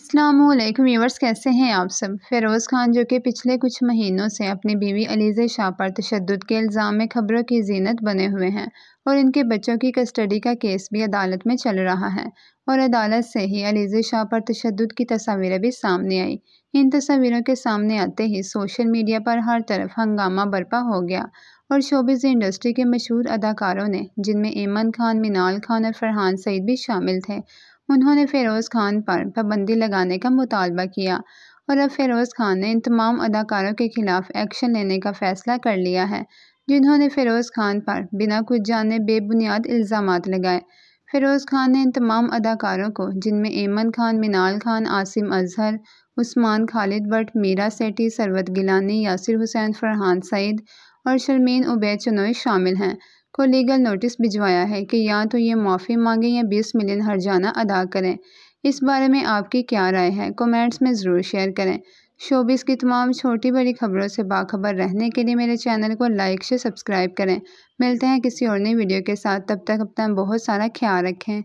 Aslam yours कैसे हैं आप सब फ़िरोज़ खान जो कि पिछले कुछ महीनों से अपनी बीवी अलीज़ शाह पर तशद के इल्ज़ाम में खबरों की जीनत बने हुए हैं और इनके बच्चों की कस्टडी का केस भी अदालत में चल रहा है और अदालत से ही अलीज़ शाह पर तशद की तस्वीरें भी सामने आई इन तस्वीरों के सामने आते ही सोशल मीडिया पर हर तरफ हंगामा बर्पा हो गया और शोबिज़ इंडस्ट्री के मशहूर अदाकारों ने जिनमें ऐमन खान मीनाल खान और फरहान सईद भी शामिल थे उन्होंने फ़िरोज़ खान पर पाबंदी लगाने का मुतालबा किया और अब फ़िरोज़ खान ने इन तमाम अदाकारों के खिलाफ एक्शन लेने का फ़ैसला कर लिया है जिन्होंने फ़िरोज़ खान पर बिना कुछ जाने बेबुनियाद इल्ज़ाम लगाए फ़िरोज़ खान ने इन तमाम अदाकारों को जिनमें ऐमन खान मिनाल खान आसिम अजहर उस्मान खालिद भट्ट मीरा सेठी सरवत गिलानी यासिर हुसैन फरहान सईद और शर्मीन उबैद चनोई शामिल हैं को लीगल नोटिस भिजवाया है कि या तो ये माफ़ी मांगें या बीस मिलियन हरजाना अदा करें इस बारे में आपकी क्या राय है कमेंट्स में ज़रूर शेयर करें शोबिस की तमाम छोटी बड़ी खबरों से बाखबर रहने के लिए मेरे चैनल को लाइक से सब्सक्राइब करें मिलते हैं किसी और नई वीडियो के साथ तब तक अपना बहुत सारा ख्याल रखें